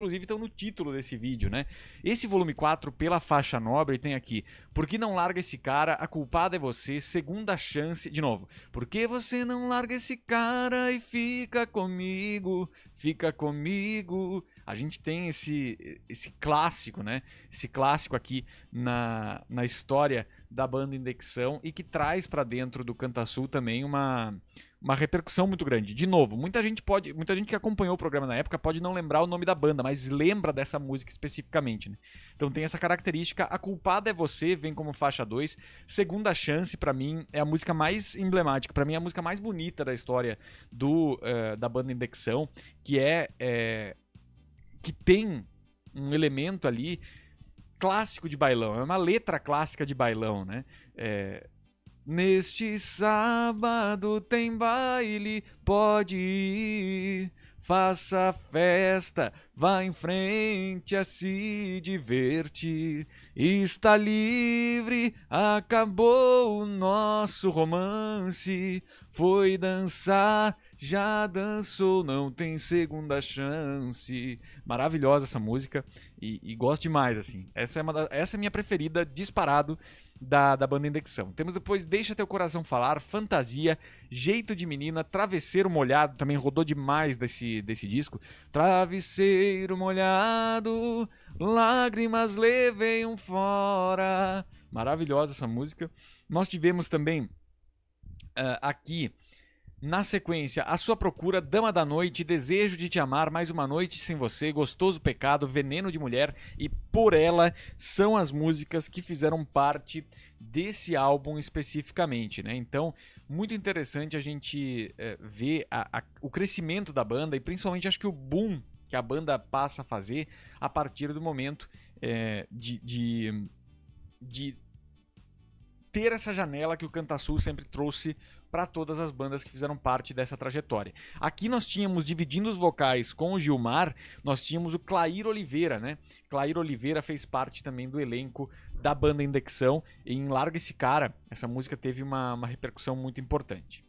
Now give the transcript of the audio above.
inclusive estão no título desse vídeo, né? Esse volume 4, pela faixa nobre, tem aqui. Por que não larga esse cara? A culpada é você, segunda chance. De novo. Por que você não larga esse cara e fica comigo? Fica comigo. A gente tem esse, esse clássico, né? Esse clássico aqui na, na história da banda Indexão e que traz para dentro do Cantasul também uma uma repercussão muito grande. De novo, muita gente pode, muita gente que acompanhou o programa na época pode não lembrar o nome da banda, mas lembra dessa música especificamente, né? Então tem essa característica, A Culpada é Você vem como faixa 2, Segunda Chance para mim é a música mais emblemática, para mim é a música mais bonita da história do uh, da banda Indexão, que é, é que tem um elemento ali clássico de bailão, é uma letra clássica de bailão, né? É, Neste sábado tem baile, pode ir. Faça festa, vá em frente a se divertir. Está livre, acabou o nosso romance. Foi dançar já dançou, não tem segunda chance. Maravilhosa essa música e, e gosto demais, assim. Essa é, uma da, essa é minha preferida, disparado, da, da banda Indexão. Temos depois Deixa Teu Coração Falar, Fantasia, Jeito de Menina, Travesseiro Molhado, também rodou demais desse, desse disco. Travesseiro Molhado, Lágrimas levem Fora. Maravilhosa essa música. Nós tivemos também uh, aqui na sequência, A Sua Procura, Dama da Noite, Desejo de Te Amar, Mais Uma Noite Sem Você, Gostoso Pecado, Veneno de Mulher e Por Ela são as músicas que fizeram parte desse álbum especificamente, né? Então, muito interessante a gente é, ver a, a, o crescimento da banda e principalmente acho que o boom que a banda passa a fazer a partir do momento é, de, de, de ter essa janela que o Cantasul sempre trouxe para todas as bandas que fizeram parte dessa trajetória. Aqui nós tínhamos, dividindo os vocais com o Gilmar, nós tínhamos o Clair Oliveira, né? Clair Oliveira fez parte também do elenco da banda Indexão em Larga Esse Cara. Essa música teve uma, uma repercussão muito importante.